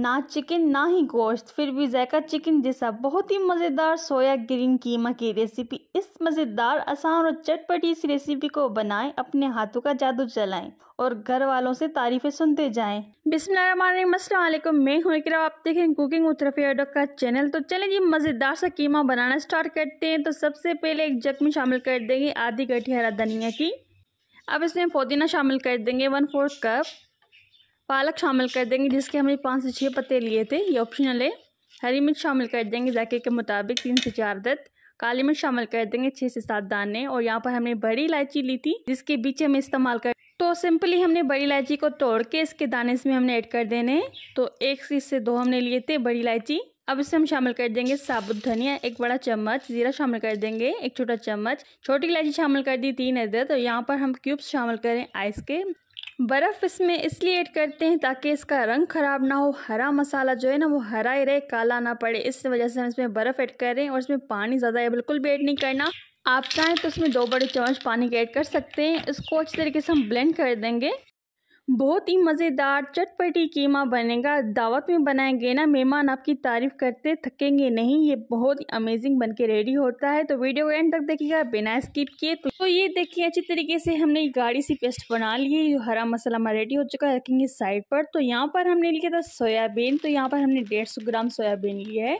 ना चिकन ना ही गोश्त फिर भी जायका चिकन जैसा बहुत ही मज़ेदार सोया ग्रीन कीमा की रेसिपी इस मज़ेदार आसान और चटपटी इस रेसिपी को बनाएं अपने हाथों का जादू चलाएं और घर वालों से तारीफें सुनते जाएं बिस्मिल्लाम मैं हूँ इकरा आप देखें कुकिंग का चैनल तो चलें जी मज़ेदार सा कीमा बनाना स्टार्ट करते हैं तो सबसे पहले एक जग में शामिल कर देंगे आधी गठी हरा धनिया की अब इसमें पुदीना शामिल कर देंगे वन फोर्थ कप पालक शामिल कर देंगे जिसके हमने पाँच से छः पत्ते लिए थे ये ऑप्शनल है हरी मिर्च शामिल कर देंगे जायके के मुताबिक तीन से चार दत काली मिर्च शामिल कर देंगे छः से सात दाने और यहाँ पर हमने बड़ी इलायची ली थी जिसके बीच हमें इस्तेमाल कर तो सिंपली हमने बड़ी इलायची को तोड़ के इसके दाने इसमें हमने ऐड कर देने तो एक से दो हमने लिए थे बड़ी इलायची अब इसे हम शामिल कर देंगे साबुत धनिया एक बड़ा चम्मच जीरा शामिल कर देंगे एक छोटा चम्मच छोटी इलायची शामिल कर दी तीन अदर और यहाँ पर हम क्यूब्स शामिल करें आइस के बर्फ़ इसमें इसलिए ऐड करते हैं ताकि इसका रंग ख़राब ना हो हरा मसाला जो है ना वो हरा ही रहे काला ना पड़े इस वजह से हम इसमें बर्फ़ ऐड कर रहे हैं और इसमें पानी ज़्यादा है बिल्कुल भी ऐड नहीं करना आप चाहें तो इसमें दो बड़े चम्मच पानी के ऐड कर सकते हैं इसको अच्छी तरीके से हम ब्लेंड कर देंगे बहुत ही मज़ेदार चटपटी कीमा बनेगा दावत में बनाएंगे ना मेहमान आपकी तारीफ़ करते थकेंगे नहीं ये बहुत ही अमेजिंग बन के रेडी होता है तो वीडियो एंड तक देखिएगा बिना स्किप किए तो, तो ये देखिए अच्छी तरीके से हमने गाढ़ी सी पेस्ट बना ली है जो हरा मसाला हमारा रेडी हो चुका है रखेंगे साइड पर तो यहाँ पर हमने लिखा था सोयाबीन तो यहाँ पर हमने डेढ़ ग्राम सोयाबीन लिया है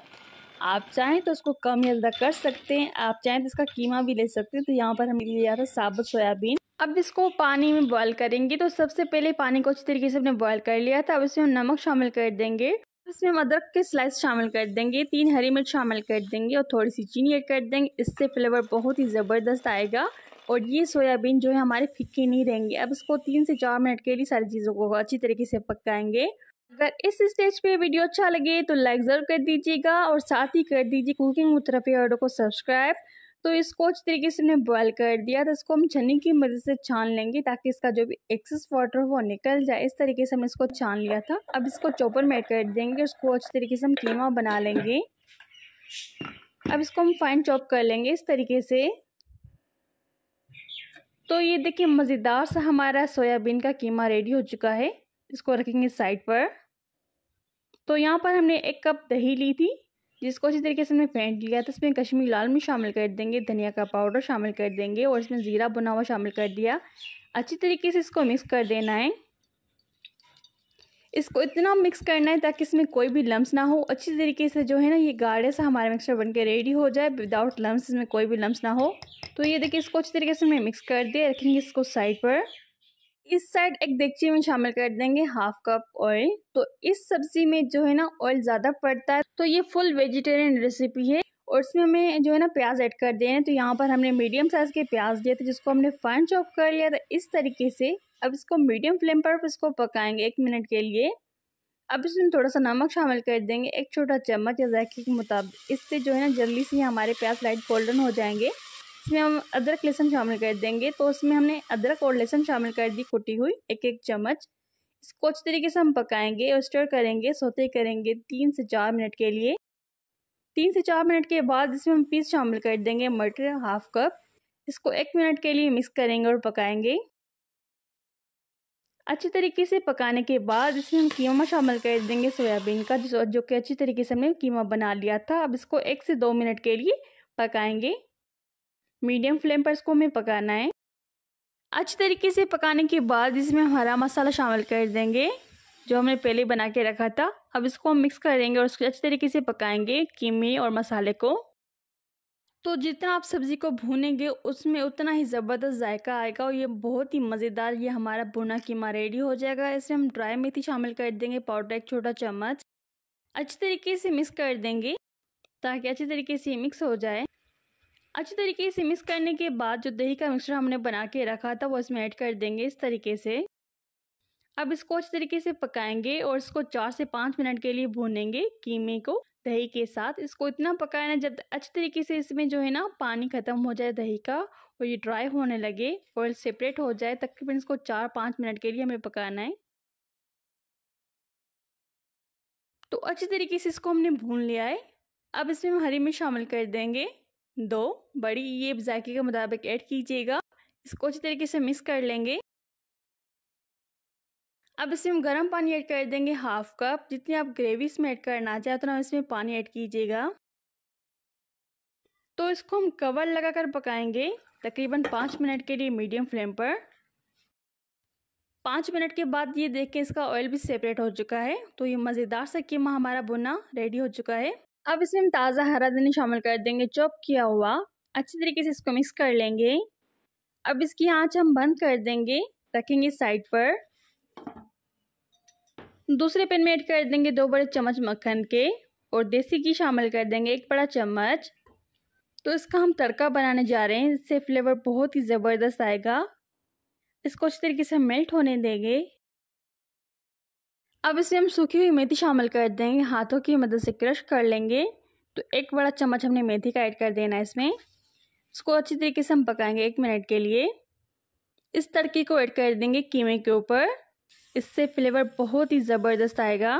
आप चाहें तो उसको कम या ज़्यादा कर सकते हैं आप चाहें तो इसका कीमा भी ले सकते हैं तो यहाँ पर हमें लिया था साबुत सोयाबीन अब इसको पानी में बॉयल करेंगे तो सबसे पहले पानी को अच्छी तरीके से हमने बॉयल कर लिया था अब इसमें हम नमक शामिल कर देंगे इसमें हम अदरक के स्लाइस शामिल कर देंगे तीन हरी मिर्च शामिल कर देंगे और थोड़ी सी चीनी ऐड कर देंगे इससे फ्लेवर बहुत ही ज़बरदस्त आएगा और ये सोयाबीन जो है हमारे फिक्के नहीं रहेंगे अब इसको तीन से चार मिनट के लिए सारी चीज़ों को अच्छी तरीके से पकाएंगे अगर इस स्टेज पे वीडियो अच्छा लगे तो लाइक ज़रूर कर दीजिएगा और साथ ही कर दीजिए कुकिंग तरफ़ ऑर्डर को सब्सक्राइब तो इसको अच्छी तरीके से हमने बॉयल कर दिया तो इसको हम छन्नी की मदद से छान लेंगे ताकि इसका जो भी एक्सेस वाटर वो निकल जाए इस तरीके से हमने इसको छान लिया था अब इसको चॉपर में ऐड कर देंगे उसको अच्छी तरीके से हम कीमा बना लेंगे अब इसको हम फाइन चॉप कर लेंगे इस तरीके से तो ये देखिए मज़ेदार सा हमारा सोयाबीन का कीमा रेडी हो चुका है इसको रखेंगे साइड पर तो यहाँ पर हमने एक कप दही ली थी जिसको अच्छी तरीके से हमने फेंट लिया था इसमें कश्मीरी लाल मिर्च शामिल कर देंगे धनिया का पाउडर शामिल कर देंगे और इसमें ज़ीरा बुना हुआ शामिल कर दिया अच्छी तरीके से इसको मिक्स कर देना है इसको इतना मिक्स करना है ताकि इसमें कोई भी लम्स ना हो अच्छी तरीके से जो है ना ये गाढ़े सा हमारा मिक्सचर बन के रेडी हो जाए विदाउट लम्स इसमें कोई भी लम्स ना हो तो ये देखिए इसको अच्छी तरीके से मैं मिक्स कर दिया रखेंगे इसको साइड पर इस साइड एक डेगची में शामिल कर देंगे हाफ कप ऑयल तो इस सब्जी में जो है ना ऑयल ज़्यादा पड़ता है तो ये फुल वेजिटेरियन रेसिपी है और इसमें हमें जो है ना प्याज ऐड कर देने तो यहाँ पर हमने मीडियम साइज़ के प्याज दिए थे जिसको हमने फाइन चॉप कर लिया था इस तरीके से अब इसको मीडियम फ्लेम पर इसको पकाएंगे एक मिनट के लिए अब इसमें थोड़ा सा नमक शामिल कर देंगे एक छोटा चम्मच या जायके के मुताबिक इससे जो है ना जल्दी से हमारे प्याज लाइट गोल्डन हो जाएंगे इसमें हम अदरक लहसुन शामिल कर देंगे तो उसमें हमने अदरक और लहसुन शामिल कर दी कुटी हुई एक एक चम्मच इसको अच्छी तरीके से हम पकाएंगे और स्टोर करेंगे सोते करेंगे तीन से चार मिनट के लिए तीन से चार मिनट के बाद इसमें हम पीस शामिल कर देंगे मटर हाफ कप इसको एक मिनट के लिए मिक्स करेंगे और पकाएंगे अच्छी तरीके से पकाने के बाद इसमें हम कीमा शामिल कर देंगे सोयाबीन का जो जो कि अच्छी तरीके से हमने कीमा बना लिया था अब इसको एक से दो मिनट के लिए पकाएंगे मीडियम फ्लेम पर इसको हमें पकाना है अच्छे तरीके से पकाने के बाद इसमें हम हरा मसाला शामिल कर देंगे जो हमने पहले बना के रखा था अब इसको हम मिक्स करेंगे और उसको अच्छे तरीके से पकाएंगे कीमे और मसाले को तो जितना आप सब्ज़ी को भूनेंगे उसमें उतना ही ज़बरदस्त जायका आएगा और ये बहुत ही मज़ेदार ये हमारा भुना कीमा रेडी हो जाएगा इसमें हम ड्राई मेथी शामिल कर देंगे पाउडर एक छोटा चम्मच अच्छे तरीके से मिक्स कर देंगे ताकि अच्छे तरीके से मिक्स हो जाए अच्छी तरीके से मिक्स करने के बाद जो दही का मिक्सचर हमने बना के रखा था वो इसमें ऐड कर देंगे इस तरीके से अब इसको अच्छी तरीके से पकाएंगे और इसको चार से पाँच मिनट के लिए भूनेंगे कीमे को दही के साथ इसको इतना पकाना जब अच्छी तरीके से इसमें जो है ना पानी ख़त्म हो जाए दही का और ये ड्राई होने लगे ऑयल सेपरेट हो जाए तकरीबन इसको चार पाँच मिनट के लिए हमें पकाना है तो अच्छी तरीके से इसको हमने भून लिया है अब इसमें हम हरी मिर्च शामिल कर देंगे दो बड़ी ये जायके के मुताबिक ऐड कीजिएगा इसको अच्छी तरीके से मिक्स कर लेंगे अब इसमें हम गर्म पानी ऐड कर देंगे हाफ कप जितनी आप ग्रेवी इसमें ऐड करना चाहें उतना तो इसमें पानी ऐड कीजिएगा तो इसको हम कवर लगाकर पकाएंगे तकरीबन पाँच मिनट के लिए मीडियम फ्लेम पर पाँच मिनट के बाद ये देखें इसका ऑयल भी सेपरेट हो चुका है तो ये मज़ेदार सा कीमा हमारा बुना रेडी हो चुका है अब इसमें हम ताज़ा हरा धनी शामिल कर देंगे चॉप किया हुआ अच्छी तरीके से इसको मिक्स कर लेंगे अब इसकी आंच हम बंद कर देंगे रखेंगे साइड पर दूसरे पेन में ऐड कर देंगे दो बड़े चम्मच मक्खन के और देसी घी शामिल कर देंगे एक बड़ा चम्मच तो इसका हम तड़का बनाने जा रहे हैं इससे फ्लेवर बहुत ही ज़बरदस्त आएगा इसको अच्छी तरीके से मेल्ट होने देंगे अब इसे हम सूखी हुई मेथी शामिल कर देंगे हाथों की मदद से क्रश कर लेंगे तो एक बड़ा चम्मच हमने मेथी का ऐड कर देना है इसमें इसको अच्छी तरीके से हम पकाएंगे एक मिनट के लिए इस तड़के को ऐड कर देंगे कीमे के ऊपर इससे फ्लेवर बहुत ही ज़बरदस्त आएगा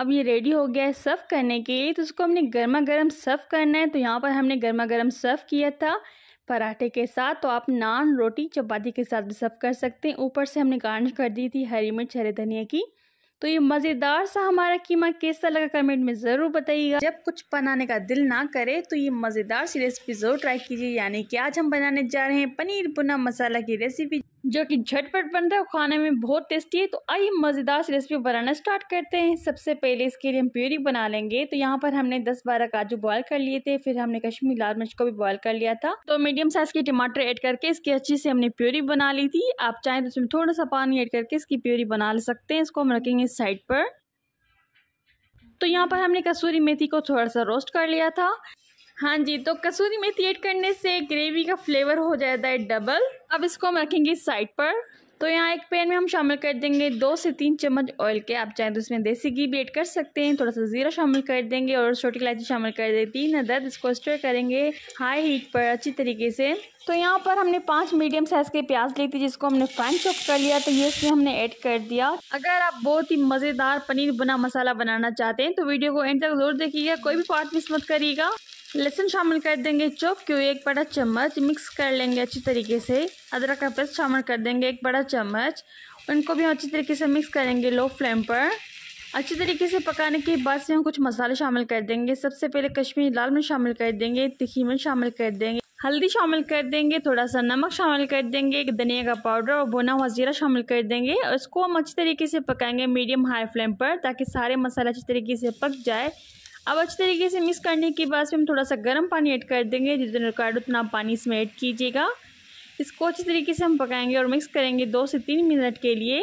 अब ये रेडी हो गया है सर्व करने के लिए तो उसको हमने गर्मा गर्म सर्व करना है तो यहाँ पर हमने गर्मा गर्म सर्व किया था पराठे के साथ तो आप नान रोटी चपाती के साथ भी सर्व कर सकते हैं ऊपर से हमने गार्निश कर दी थी हरी मिर्च हरे धनिया की तो ये मज़ेदार सा हमारा कीमा कैसा लगा कमेंट में ज़रूर बताइएगा जब कुछ बनाने का दिल ना करे तो ये मज़ेदार सी रेसिपी ज़रूर ट्राई कीजिए यानी कि आज हम बनाने जा रहे हैं पनीर पुना मसाला की रेसिपी जो कि झटपट बनता है खाने में बहुत टेस्टी है तो आइए मज़ेदार सी रेसिपी बनाना स्टार्ट करते हैं सबसे पहले इसके लिए हम प्यूरी बना लेंगे तो यहाँ पर हमने 10-12 काजू बॉयल कर लिए थे फिर हमने कश्मीरी लाल मिर्च को भी बॉयल कर लिया था तो मीडियम साइज़ के टमाटर ऐड करके इसकी अच्छी से हमने प्यूरी बना ली थी आप चाहें तो उसमें थोड़ा सा पानी ऐड करके इसकी प्यूरी बना ले सकते हैं इसको हम रखेंगे इस साइड पर तो यहाँ पर हमने कसूरी मेथी को थोड़ा सा रोस्ट कर लिया था हाँ जी तो कसूरी मेथी ऐड करने से ग्रेवी का फ्लेवर हो जाता है डबल अब इसको हम रखेंगे साइड पर तो यहाँ एक पैन में हम शामिल कर देंगे दो से तीन चम्मच ऑयल के आप चाहें तो इसमें देसी घी भी ऐड कर सकते हैं थोड़ा सा ज़ीरा शामिल कर देंगे और छोटी इलायची शामिल कर देंगे तीन अदद इसको स्टोर करेंगे हाई हीट पर अच्छी तरीके से तो यहाँ पर हमने पाँच मीडियम साइज़ के प्याज ली थी जिसको हमने फाइन चॉप कर लिया तो ये इसमें हमने ऐड कर दिया अगर आप बहुत ही मज़ेदार पनीर बना मसाला बनाना चाहते हैं तो वीडियो को एंड तक जरूर देखिएगा कोई भी पार्ट मिस मत करिएगा लहसुन शामिल कर देंगे चौक क्यों एक बड़ा चम्मच मिक्स कर लेंगे अच्छी तरीके से अदरक का पेस्ट शामिल कर देंगे एक बड़ा चम्मच उनको भी हम अच्छी तरीके से मिक्स करेंगे लो फ्लेम पर अच्छी तरीके से पकाने के बाद से हम कुछ मसाले शामिल कर देंगे सबसे पहले कश्मीरी लाल मिर्च शामिल कर देंगे तिखी मिर्च शामिल कर देंगे हल्दी शामिल कर देंगे थोड़ा सा नमक शामिल कर देंगे एक धनिया का पाउडर और भुना हुआ जीरा शामिल कर देंगे और इसको हम अच्छी तरीके से पकाएंगे मीडियम हाई फ्लेम पर ताकि सारे मसाले अच्छी तरीके से पक जाए अब अच्छे तरीके से मिक्स करने के बाद फिर हम थोड़ा सा गर्म पानी ऐड कर देंगे जितना रिक्वायर्ड उतना पानी इसमें ऐड कीजिएगा इसको अच्छी तरीके से हम पकाएंगे और मिक्स करेंगे दो से तीन मिनट के लिए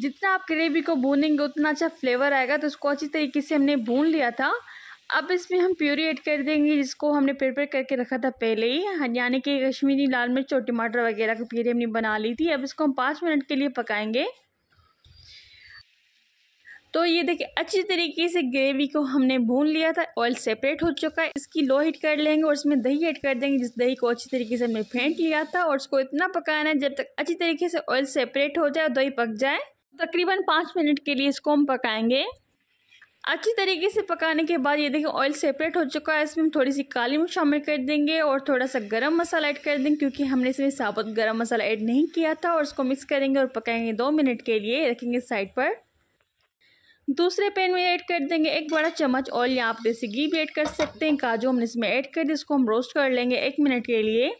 जितना आप ग्रेवी को भूनेंगे उतना अच्छा फ्लेवर आएगा तो इसको अच्छी तरीके से हमने भून लिया था अब इसमें हम प्यूरी ऐड कर देंगे जिसको हमने प्रिपेयर करके रखा था पहले ही हाँ, यानी कि कश्मीरी लाल मिर्च और टमाटर वगैरह की प्यूरी हमने बना ली थी अब इसको हम पाँच मिनट के लिए पकाएंगे तो ये देखिए अच्छी तरीके से ग्रेवी को हमने भून लिया था ऑयल सेपरेट हो चुका है इसकी लो हीट कर लेंगे और इसमें दही ऐड कर देंगे जिस दही को अच्छी तरीके से हमने फेंट लिया था और इसको इतना पकाना है जब तक अच्छी तरीके से ऑयल सेपरेट हो जाए और दही पक जाए तकरीबन पाँच मिनट के लिए इसको हम पकाएंगे अच्छी तरीके से पकाने के बाद ये देखिए ऑयल सेपरेट हो चुका है इसमें हम थोड़ी सी काली मिर्च शामिल कर देंगे और थोड़ा सा गरम मसाला ऐड कर देंगे क्योंकि हमने इसमें साबुत गरम मसाला ऐड नहीं किया था और इसको मिक्स करेंगे और पकाएंगे दो मिनट के लिए रखेंगे साइड पर दूसरे पैन में ऐड कर देंगे एक बड़ा चम्मच ऑयल या आप देसी घी भी ऐड कर सकते हैं काजू हमने इसमें ऐड कर दी इसको हम रोस्ट कर लेंगे एक मिनट के लिए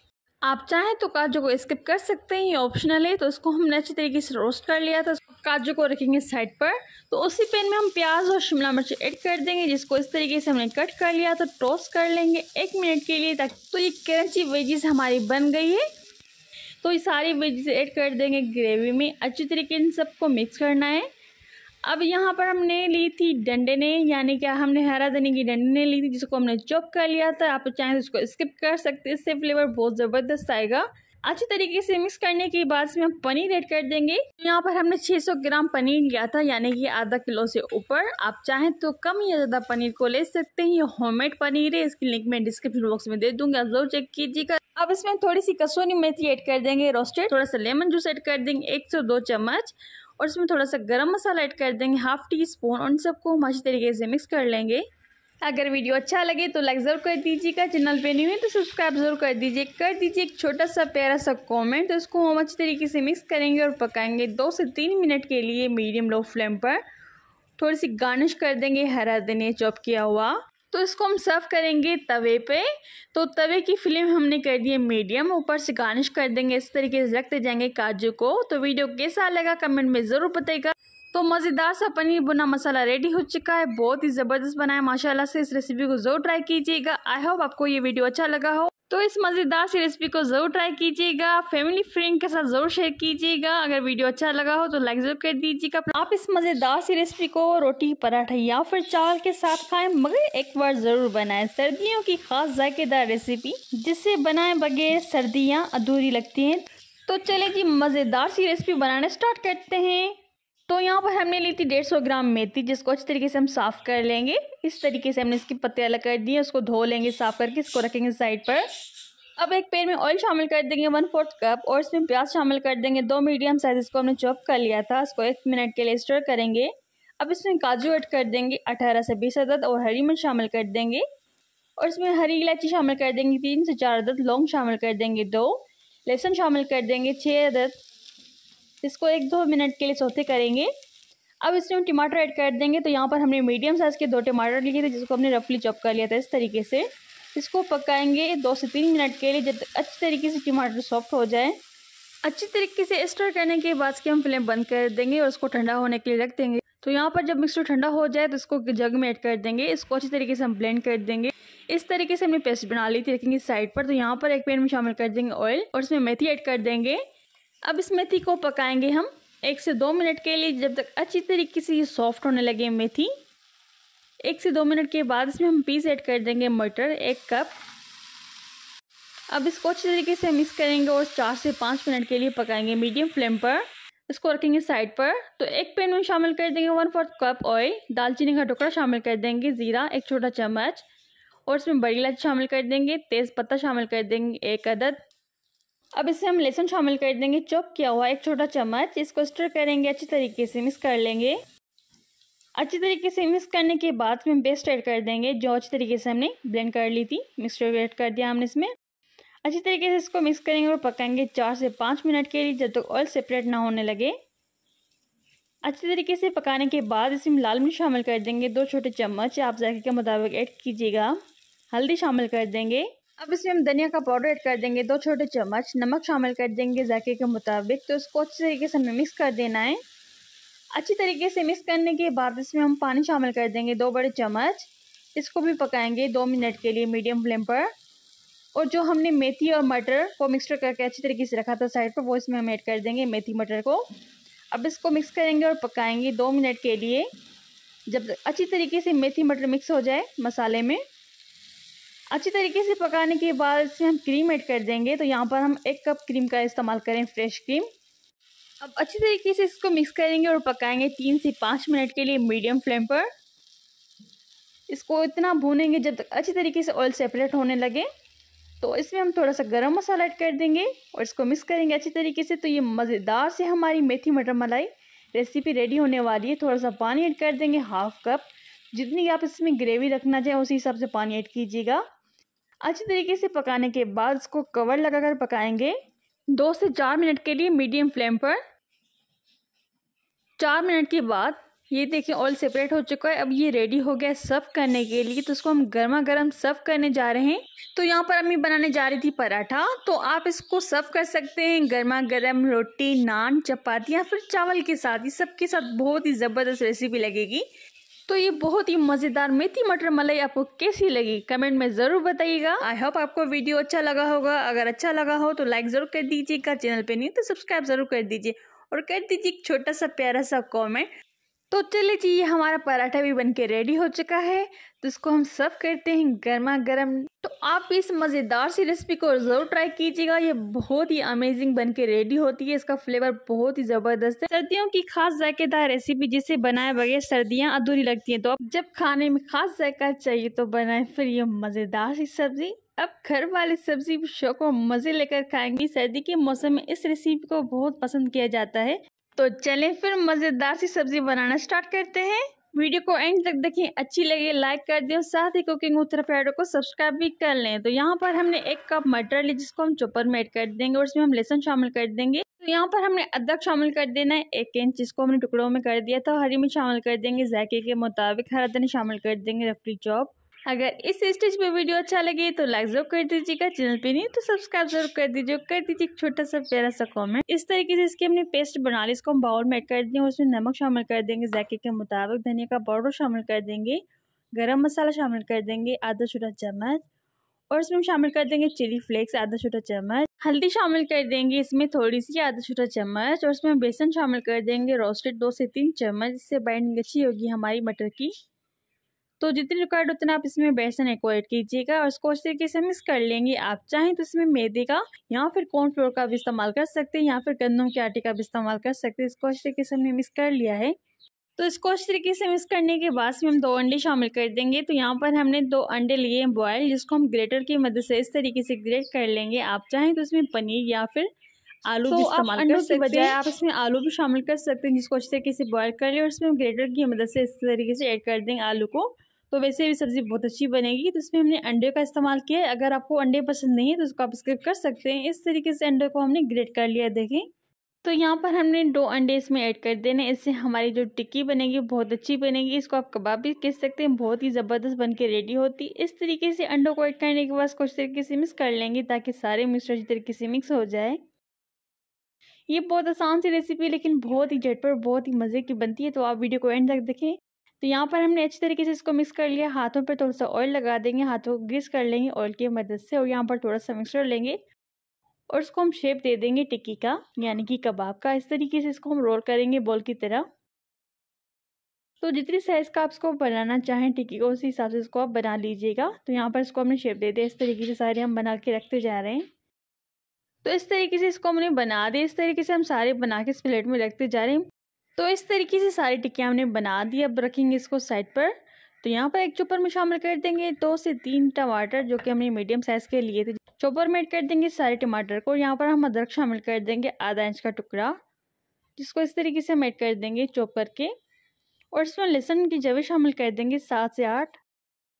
आप चाहें तो काजू को स्किप कर सकते हैं ये ऑप्शनल है तो इसको हमने अच्छी तरीके से रोस्ट कर लिया था काजू को रखेंगे साइड पर तो उसी पैन में हम प्याज और शिमला मिर्च ऐड कर देंगे जिसको इस तरीके से हमने कट कर लिया तो टोस्ट कर लेंगे एक मिनट के लिए तक तो ये क्रंची वेजिस हमारी बन गई है तो ये सारी वेजिस ऐड कर देंगे ग्रेवी में अच्छी तरीके इन सबको मिक्स करना है अब यहाँ पर हमने ली थी डंडने यानी क्या हमने हरा धनी की डंडने ली थी जिसको हमने चॉप कर लिया था आप चाहें तो इसको स्किप कर सकते इससे फ्लेवर बहुत ज़बरदस्त आएगा अच्छे तरीके से मिक्स करने के बाद इसमें हम पनीर ऐड कर देंगे यहाँ पर हमने 600 ग्राम पनीर लिया था यानी कि आधा किलो से ऊपर आप चाहें तो कम या ज़्यादा पनीर को ले सकते हैं ये होममेड पनीर है इसकी लिंक मैं डिस्क्रिप्शन बॉक्स में दे दूंगी आप जरूर चेक कीजिएगा अब इसमें थोड़ी सी कसूरी मेथी ऐड कर देंगे रोस्टेड थोड़ा सा लेमन जूस ऐड कर देंगे एक से दो चम्मच और इसमें थोड़ा सा गरम मसाला ऐड कर देंगे हाफ़ टी स्पून और इन सबको हम अच्छी तरीके से मिक्स कर लेंगे अगर वीडियो अच्छा लगे तो लाइक ज़रूर कर दीजिएगा चैनल पे नहीं हुए तो सब्सक्राइब ज़रूर कर दीजिए कर दीजिए एक छोटा सा प्यारा सा कमेंट तो इसको हम अच्छी तरीके से मिक्स करेंगे और पकाएंगे दो से तीन मिनट के लिए मीडियम लो फ्लेम पर थोड़ी सी गार्निश कर देंगे हरा धनिया चॉप किया हुआ तो इसको हम सर्व करेंगे तवे पे तो तवे की फ्लेम हमने कर दी है मीडियम ऊपर से गार्निश कर देंगे इस तरीके से रखते जाएंगे काजू को तो वीडियो कैसा लगा कमेंट में ज़रूर बताएगा तो मज़ेदार सा पनीर बुना मसाला रेडी हो चुका है बहुत ही ज़बरदस्त बनाया माशाल्लाह से इस रेसिपी को ज़रूर ट्राई कीजिएगा आई होप आपको ये वीडियो अच्छा लगा हो तो इस मज़ेदार सी रेसिपी को ज़रूर ट्राई कीजिएगा फैमिली फ्रेंड के साथ ज़रूर शेयर कीजिएगा अगर वीडियो अच्छा लगा हो तो लाइक ज़रूर कर दीजिएगा आप इस मज़ेदार सी रेसिपी को रोटी पराठा या फिर चावल के साथ खाएं मगर एक बार ज़रूर बनाएं सर्दियों की खास जायकेदार रेसिपी जिसे बनाए बगैर सर्दियाँ अधूरी लगती हैं तो चले जी मज़ेदार सी रेसिपी बनाना स्टार्ट करते हैं तो यहाँ पर हमने ली थी डेढ़ सौ ग्राम मेथी जिसको अच्छी तरीके से हम साफ़ कर लेंगे इस तरीके से हमने इसकी पत्ते अलग कर दिए उसको धो लेंगे साफ़ करके इसको रखेंगे साइड पर अब एक पेड़ में ऑयल शामिल कर देंगे वन फोर्थ कप और इसमें प्याज शामिल कर देंगे दो मीडियम साइज इसको हमने चॉप कर लिया था इसको एक मिनट के लिए स्टोर करेंगे अब इसमें काजू ऐड कर देंगे अठारह से बीस अदद और हरी मिर्च शामिल कर देंगे और इसमें हरी इलायची शामिल कर देंगे तीन से चार अदद लौंग शामिल कर देंगे दो लहसुन शामिल कर देंगे छः अदद इसको एक दो मिनट के लिए सोते करेंगे अब इसमें हम टमाटर ऐड कर देंगे तो यहाँ पर हमने मीडियम साइज़ के दो टमाटर लिए थे जिसको हमने रफली चॉप कर लिया था इस तरीके से इसको पकाएंगे दो से तीन मिनट के लिए जब अच्छे अच्छी तरीके से टमाटर सॉफ्ट हो जाए अच्छी तरीके से स्टर करने के बाद के हम फ्लेम बंद कर देंगे और उसको ठंडा होने के लिए रख देंगे तो यहाँ पर जब मिक्सचर ठंडा हो जाए तो इसको जग में ऐड कर देंगे इसको अच्छी तरीके से हम ब्लेंड कर देंगे इस तरीके से हमने पेस्ट बना ली थी रखेंगे साइड पर तो यहाँ पर एक पैन में शामिल कर देंगे ऑयल और इसमें मेथी ऐड कर देंगे अब इस मेथी को पकाएंगे हम एक से दो मिनट के लिए जब तक अच्छी तरीके से ये सॉफ्ट होने लगे मेथी एक से दो मिनट के बाद इसमें हम पीस ऐड कर देंगे मटर एक कप अब इसको अच्छे तरीके से मिक्स करेंगे और चार से पाँच मिनट के लिए पकाएंगे मीडियम फ्लेम पर इसको रखेंगे साइड पर तो एक पैन में शामिल कर देंगे वन फोर्थ कप ऑयल दालचीनी का टुकड़ा शामिल कर देंगे ज़ीरा एक छोटा चम्मच और इसमें बड़ी इलायची शामिल कर देंगे तेज़ पत्ता शामिल कर देंगे एक अदद अब इसे हम लहसुन शामिल कर देंगे चॉप किया हुआ एक छोटा चम्मच इसको स्टर करेंगे अच्छे तरीके से मिक्स कर लेंगे अच्छी तरीके से मिक्स करने के बाद में बेस्ट ऐड कर देंगे जो अच्छी तरीके से हमने ब्लेंड कर ली थी मिक्सचर ऐड कर दिया हमने इसमें अच्छी तरीके से इसको मिक्स करेंगे और पकाएंगे चार से पाँच मिनट के लिए जब तक ऑयल सेपरेट ना होने लगे अच्छे तरीके से पकाने के बाद इसमें लाल मिर्च शामिल कर देंगे दो छोटे चम्मच आप जायके के मुताबिक ऐड कीजिएगा हल्दी शामिल कर देंगे अब इसमें हम धनिया का पाउडर ऐड कर देंगे दो छोटे चम्मच नमक शामिल कर देंगे जायके के मुताबिक तो इसको अच्छे तरीके से हमें मिक्स कर देना है अच्छी तरीके से मिक्स करने के बाद इसमें हम पानी शामिल कर देंगे दो बड़े चम्मच इसको भी पकाएंगे दो मिनट के लिए मीडियम फ्लेम पर और जो हमने मेथी और मटर को मिक्सचर करके अच्छी तरीके से रखा था साइड पर वो इसमें हम ऐड कर देंगे मेथी मटर को अब इसको मिक्स करेंगे और पकाएंगे दो मिनट के लिए जब अच्छी तरीके से मेथी मटर मिक्स हो जाए मसाले में अच्छी तरीके से पकाने के बाद इसमें हम क्रीम ऐड कर देंगे तो यहाँ पर हम एक कप क्रीम का इस्तेमाल करें फ्रेश क्रीम अब अच्छी तरीके से इसको मिक्स करेंगे और पकाएंगे तीन से पाँच मिनट के लिए मीडियम फ्लेम पर इसको इतना भूनेंगे जब तक अच्छी तरीके से ऑयल सेपरेट होने लगे तो इसमें हम थोड़ा सा गर्म मसाला ऐड कर देंगे और इसको मिक्स करेंगे अच्छी तरीके से तो ये मज़ेदार से हमारी मेथी मटर मलाई रेसिपी रेडी होने वाली है थोड़ा सा पानी ऐड कर देंगे हाफ कप जितनी आप इसमें ग्रेवी रखना चाहें उसी हिसाब से पानी ऐड कीजिएगा अच्छी तरीके से पकाने के बाद इसको कवर लगाकर पकाएंगे दो से चार मिनट के लिए मीडियम फ्लेम पर चार मिनट के बाद ये देखिए ऑयल सेपरेट हो चुका है अब ये रेडी हो गया सर्व करने के लिए तो इसको हम गर्मा गर्म सर्व करने जा रहे हैं तो यहाँ पर अम्मी बनाने जा रही थी पराठा तो आप इसको सर्व कर सकते हैं गर्मा गर्म रोटी नान चपाती या फिर चावल के साथ ये सबके साथ बहुत ही ज़बरदस्त रेसिपी लगेगी तो ये बहुत ही मज़ेदार मेथी मटर मलाई आपको कैसी लगी कमेंट में ज़रूर बताइएगा आई होप आपको वीडियो अच्छा लगा होगा अगर अच्छा लगा हो तो लाइक ज़रूर कर दीजिएगा चैनल पे नहीं तो सब्सक्राइब ज़रूर कर दीजिए और कर दीजिए एक छोटा सा प्यारा सा कॉमेंट तो चलिए जी ये हमारा पराठा भी बनके रेडी हो चुका है तो इसको हम सर्व करते हैं गर्मा गर्म तो आप इस मज़ेदार सी रेसिपी को ज़रूर ट्राई कीजिएगा ये बहुत ही अमेजिंग बनके रेडी होती है इसका फ्लेवर बहुत ही ज़बरदस्त है सर्दियों की खास जायकेदार रेसिपी जिसे बनाए बगैर सर्दियां अधूरी लगती हैं तो अब जब खाने में खास जायका चाहिए तो बनाए फिर ये मज़ेदार सी सब्ज़ी अब घर वाले सब्जी शौक और मज़े लेकर खाएंगे सर्दी के मौसम में इस रेसिपी को बहुत पसंद किया जाता है तो चलें फिर मज़ेदार सी सब्ज़ी बनाना स्टार्ट करते हैं वीडियो को एंड तक देखें अच्छी लगे लाइक कर दें और साथ ही कुकिंग उत्तर रफेडो को सब्सक्राइब भी कर लें तो यहाँ पर हमने एक कप मटर ली जिसको हम चोपर में ऐड कर देंगे और इसमें हम लहसुन शामिल कर देंगे तो यहाँ पर हमने अदरक शामिल कर देना है एक इंच जिसको हमने टुकड़ों में कर दिया था हरी मिर्च शामिल कर देंगे जायके के मुताबिक हरा धनी शामिल कर देंगे रफड़ी चॉप अगर इस स्टेज पे वीडियो अच्छा लगे तो लाइक जरूर कर दीजिएगा चैनल पे नहीं तो सब्सक्राइब जरूर कर दीजिए कर दीजिए एक छोटा सा प्यारा सा कॉमेंट इस तरीके से इसकी हमने पेस्ट बना ली इसको हम बाउल में कर देंगे उसमें नमक शामिल कर देंगे जैके के मुताबिक धनिया का पाउडर शामिल कर देंगे गर्म मसाला शामिल कर देंगे आधा छोटा चम्मच और इसमें हम शामिल कर देंगे चिली फ्लेक्स आधा छोटा चम्मच हल्दी शामिल कर देंगे इसमें थोड़ी सी आधा छोटा चम्मच और इसमें बेसन शामिल कर देंगे रोस्टेड दो से तीन चम्मच इससे बाइंडिंग अच्छी होगी हमारी मटर की तो जितनी रिक्वायर्ड उतना आप इसमें बेसन को ऐड कीजिएगा और इसको अच्छे तरीके से मिक्स कर लेंगे आप चाहें तो इसमें मैदे का या फिर कॉर्नफ्लोर का भी इस्तेमाल कर सकते हैं या फिर गंदम के आटे का भी इस्तेमाल कर सकते हैं इसको अच्छे तरीके से हमने मिक्स कर लिया है तो इसको अच्छी तरीके से मिक्स करने के बाद इसमें हम दो अंडे शामिल कर देंगे तो यहाँ पर हमने दो अंडे लिए हैं बॉयल जिसको हम ग्रेटर की मदद से इस तरीके से ग्रेट कर लेंगे आप चाहें तो इसमें पनीर या फिर आलू तो भी इस्तेमाल कर सकते बजाय आप इसमें आलू भी शामिल कर सकते हैं जिसको अच्छी तरीके से बॉयल कर लें और इसमें हम ग्रेटर की मदद से इस तरीके से ऐड कर देंगे आलू को तो वैसे भी सब्ज़ी बहुत अच्छी बनेगी तो इसमें हमने अंडे का इस्तेमाल किया है अगर आपको अंडे पसंद नहीं है तो उसको आप स्किप कर सकते हैं इस तरीके से अंडे को हमने ग्रेट कर लिया देखें तो यहाँ पर हमने दो अंडे इसमें ऐड कर देने इससे हमारी जो टिक्की बनेगी बहुत अच्छी बनेगी इसको आप कबाब भी कह सकते हैं बहुत ही ज़बरदस्त बन के रेडी होती इस तरीके से अंडों को ऐड करने के बाद कुछ तरीके से मिक्स कर लेंगे ताकि सारे मिक्सर अच्छी तरीके से मिक्स हो जाए ये बहुत आसान सी रेसिपी है लेकिन बहुत ही झटपट बहुत ही मज़े की बनती है तो आप वीडियो को एंड तक देखें तो यहाँ पर हमने अच्छी तरीके से इसको मिक्स कर लिया हाथों पर थोड़ा सा ऑयल लगा देंगे हाथों को ग्रीस कर लेंगे ऑयल की मदद से और यहाँ पर थोड़ा सा मिक्सर लेंगे और इसको हम शेप दे देंगे टिक्की का यानी कि कबाब का इस तरीके से इसको हम रोल करेंगे बॉल की तरह तो जितनी साइज़ का आप इसको बनाना चाहें टिक्की को उसी हिसाब से इसको आप बना लीजिएगा तो यहाँ पर इसको हमने शेप दे दिया इस तरीके से सारे हम बना के रखते जा रहे हैं तो इस तरीके से इसको हमने बना दिया इस तरीके से हम सारे बना के इस प्लेट में रखते जा रहे हैं तो इस तरीके से सारी टिक्कियाँ हमने बना दी अब रखेंगे इसको साइड पर तो यहाँ पर एक चोपर में शामिल कर देंगे दो से तीन टमाटर जो कि हमने मीडियम साइज़ के लिए थे चोपर में एड कर देंगे सारे टमाटर को और यहाँ पर हम अदरक शामिल कर देंगे आधा इंच का टुकड़ा जिसको इस तरीके से हम ऐड कर देंगे चोपर के और इसमें लहसुन की जवे शामिल कर देंगे सात से आठ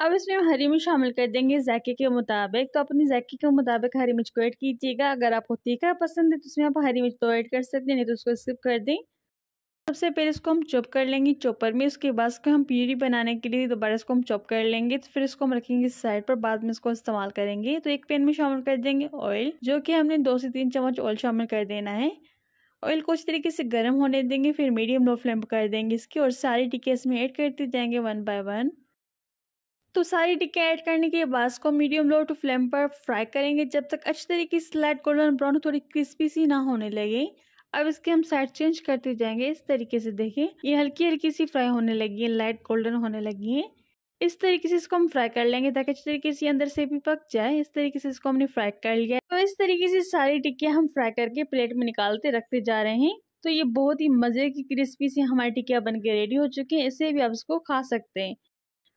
अब इसमें हम हरी मिर्च शामिल कर देंगे जायके के मुताबिक तो अपने जायके के मुताबिक हरी मिर्च को ऐड कीजिएगा अगर आपको तीखा पसंद है तो उसमें आप हरी मिर्च तो ऐड कर सकते हैं नहीं तो उसको स्किप कर दें सबसे पहले इसको हम चॉप कर लेंगे चॉपर में उसके बाद इसको हम प्यूरी बनाने के लिए दोबारा इसको हम चॉप कर लेंगे तो फिर इसको हम रखेंगे साइड पर बाद में इसको इस्तेमाल करेंगे तो एक पेन में शामिल कर देंगे ऑयल जो कि हमने दो से तीन चम्मच ऑयल शामिल कर देना है ऑयल को अच्छी तरीके से गर्म होने देंगे फिर मीडियम लो फ्लेम पर कर देंगे इसकी और सारी टिक्के इसमें ऐड करते जाएंगे वन बाय वन तो सारी टिक्के ऐड करने के बाद इसको मीडियम लो टू फ्लेम पर फ्राई करेंगे जब तक अच्छी तरीके से लाइट गोल्डन ब्राउन थोड़ी क्रिस्पी सी ना होने लगे अब इसके हम साइड चेंज करते जाएंगे इस तरीके से देखें ये हल्की हल्की सी फ्राई होने लगी है लाइट गोल्डन होने लगी है इस तरीके से इसको हम फ्राई कर लेंगे ताकि अच्छी तरीके से अंदर से भी पक जाए इस तरीके से इसको हमने फ्राई कर लिया तो इस तरीके से सारी टिक्किया हम फ्राई करके प्लेट में निकालते रखते जा रहे हैं तो ये बहुत ही मज़े की क्रिस्पी सी हमारी टिक्किया बन के रेडी हो चुकी है इसे भी आप इसको खा सकते हैं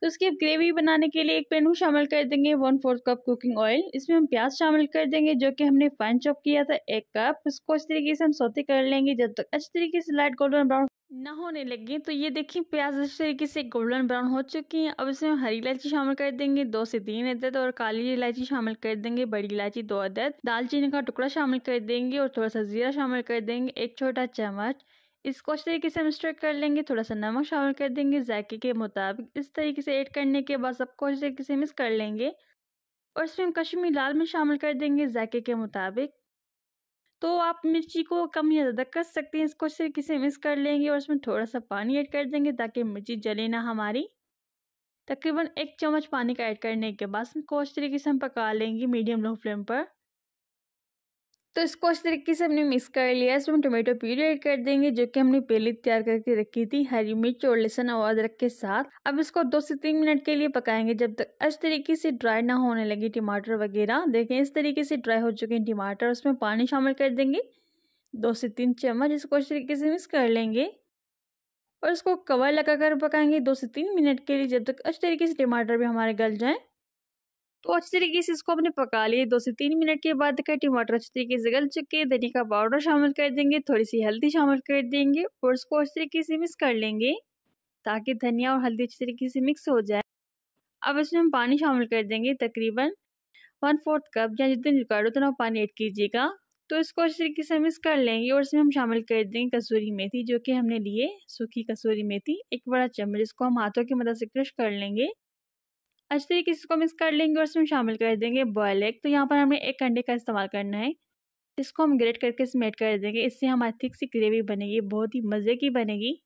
तो इसकी ग्रेवी बनाने के लिए एक पेन में शामिल कर देंगे one fourth cup cooking oil इसमें हम प्याज शामिल कर देंगे जो कि हमने फाइन चॉप किया था एक कप इसको अच्छी तरीके से हम सौते कर लेंगे जब तक अच्छी तरीके से लाइट गोल्डन ब्राउन ना होने लगे तो ये देखिए प्याज अच्छी तरीके से गोल्डन ब्राउन हो चुकी है अब इसमें हरी इलायची शामिल कर देंगे दो से तीन अदद और काली इलायची शामिल कर देंगे बड़ी इलायची दो अदद दालचीनी का टुकड़ा शामिल कर देंगे और थोड़ा सा जीरा शामिल कर देंगे एक छोटा चम्मच इसको अच्छे तरीके से हम स्ट्रेट कर लेंगे थोड़ा सा नमक शामिल कर देंगे जायके के मुताबिक इस तरीके से ऐड करने के बाद सबको अच्छे तरीके से मिक्स कर लेंगे और इसमें हम कश्मीरी लाल मिर्च शामिल कर देंगे जायके के मुताबिक तो आप मिर्ची को कम या ज़्यादा कर सकते हैं इसको अच्छे तरीके से मिक्स कर लेंगे और इसमें थोड़ा सा पानी ऐड कर देंगे ताकि मिर्ची जले ना हमारी तकरीबन एक चम्मच पानी का ऐड करने के बाद इसको अच्छे तरीके से हम पका लेंगे मीडियम लो फ्लेम पर तो इसको अच्छी तरीके से हमने मिक्स कर लिया इसमें टोमेटो प्यूरी ऐड कर देंगे जो कि हमने पहले तैयार करके रखी थी हरी मिर्च और लहसुन और अदरक के साथ अब इसको दो से तीन मिनट के लिए पकाएंगे जब तक अच्छे तरीके से ड्राई ना होने लगे टमाटर वगैरह देखें इस तरीके से ड्राई हो चुके हैं टमाटर उसमें पानी शामिल कर देंगे दो से तीन चम्मच इसको इस तरीके से मिक्स कर लेंगे और इसको कवर लगाकर पकाएंगे दो से तीन मिनट के लिए जब तक अच्छे तरीके से टमाटर भी हमारे गल जाएँ तो अच्छी तरीके से इसको अपने पका लिए दो से तीन मिनट के बाद देखा टमाटर अच्छी तरीके से गल चुके धनिया का पाउडर शामिल कर देंगे थोड़ी सी हल्दी शामिल कर देंगे और इसको अच्छी तरीके से मिक्स कर लेंगे ताकि धनिया और हल्दी अच्छी तरीके से मिक्स हो जाए अब इसमें हम पानी शामिल कर देंगे तकरीबन वन फोर्थ कप या जितने रिकॉर्ड उतना पानी ऐड कीजिएगा तो इसको अच्छी तरीके से मिक्स कर लेंगे और इसमें हम शामिल कर देंगे कसूरी मेथी जो कि हमने लिए सूखी कसूरी मेथी एक बड़ा चम्मच इसको हम हाथों की मदद से क्रश कर लेंगे अच्छी तरीके से इसको मिक्स कर लेंगे और इसमें शामिल कर देंगे बॉयल एग तो यहाँ पर हमें एक अंडे का इस्तेमाल करना है इसको हम ग्रेट करके इसमें ऐड कर देंगे इससे हमारी थिक सी ग्रेवी बनेगी बहुत ही मज़े की बनेगी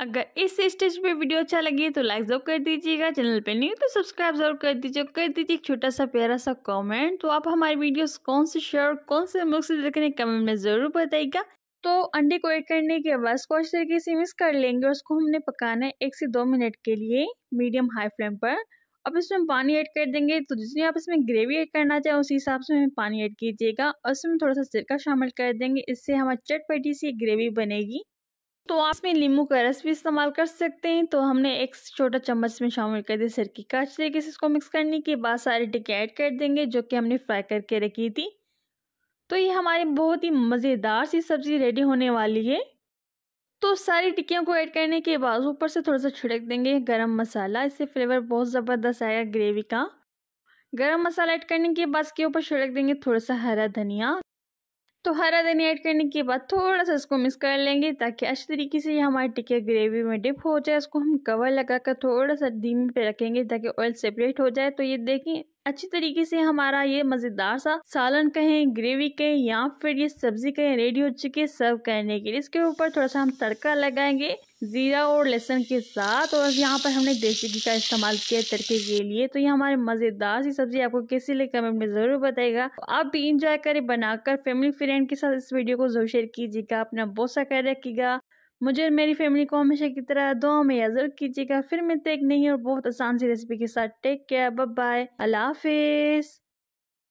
अगर इस स्टेज पे वीडियो अच्छा लगे तो लाइक जरूर कर दीजिएगा चैनल पे नहीं तो सब्सक्राइब जरूर कर दीजिए कर दीजिए एक छोटा सा प्यारा सा कमेंट तो आप हमारी वीडियोस कौन से शेयर कौन से मुख से देखने कमेंट में ज़रूर बताइएगा तो अंडे को ऐड करने के बाद इसको अच्छे तरीके से मिक्स कर लेंगे और उसको हमने पकाना है एक से दो मिनट के लिए मीडियम हाई फ्लेम पर अब इसमें हम पानी ऐड कर देंगे तो जितनी आप इसमें ग्रेवी ऐड करना चाहें उसी हिसाब से हमें पानी ऐड कीजिएगा और इसमें थोड़ा सा सिरका शामिल कर देंगे इससे हमारी चटपटी सी ग्रेवी बनेगी तो आप इसमें नींबू का रस भी इस्तेमाल कर सकते हैं तो हमने एक छोटा चम्मच में शामिल कर दिया सिरकी का अच्छे तरीके से इसको मिक्स करने के बाद सारी टिक्के ऐड कर देंगे जो कि हमने फ्राई करके रखी थी तो ये हमारी बहुत ही मज़ेदार सी सब्ज़ी रेडी होने वाली है तो सारी टिक्कियों को ऐड करने के बाद ऊपर से थोड़ा सा छिड़क देंगे गरम मसाला इससे फ्लेवर बहुत ज़बरदस्त आएगा ग्रेवी का गरम मसाला ऐड करने के बाद इसके ऊपर छिड़क देंगे थोड़ा सा हरा धनिया तो हरा धनिया ऐड करने के बाद थोड़ा सा इसको मिक्स कर लेंगे ताकि अच्छी तरीके से ये हमारी टिक्किया ग्रेवी में डिप हो जाए इसको हम कवर लगा कर थोड़ा सा धीमे पे रखेंगे ताकि ऑयल सेपरेट हो जाए तो ये देखें अच्छी तरीके से हमारा ये मज़ेदार सा सालन कहें ग्रेवी कहें या फिर ये सब्जी कहें रेडी हो चुकी है सर्व करने के लिए इसके ऊपर थोड़ा सा हम तड़का लगाएंगे ज़ीरा और लहसुन के साथ और यहाँ पर हमने देसी घी का इस्तेमाल किया तड़के के लिए तो ये हमारे मज़ेदार सी सब्ज़ी आपको कैसी लगे कमेंट में ज़रूर बताएगा आप भी इंजॉय करें बनाकर फैमिली फ्रेंड के साथ इस वीडियो को जरूर शेयर कीजिएगा अपना बहुत सा ख्याल रखिएगा मुझे और मेरी फैमिली को हमेशा की तरह दो में जरूर कीजिएगा फिर मिलते एक नहीं और बहुत आसान सी रेसिपी के साथ टेक केयर बाय अल्लाह हाफिज़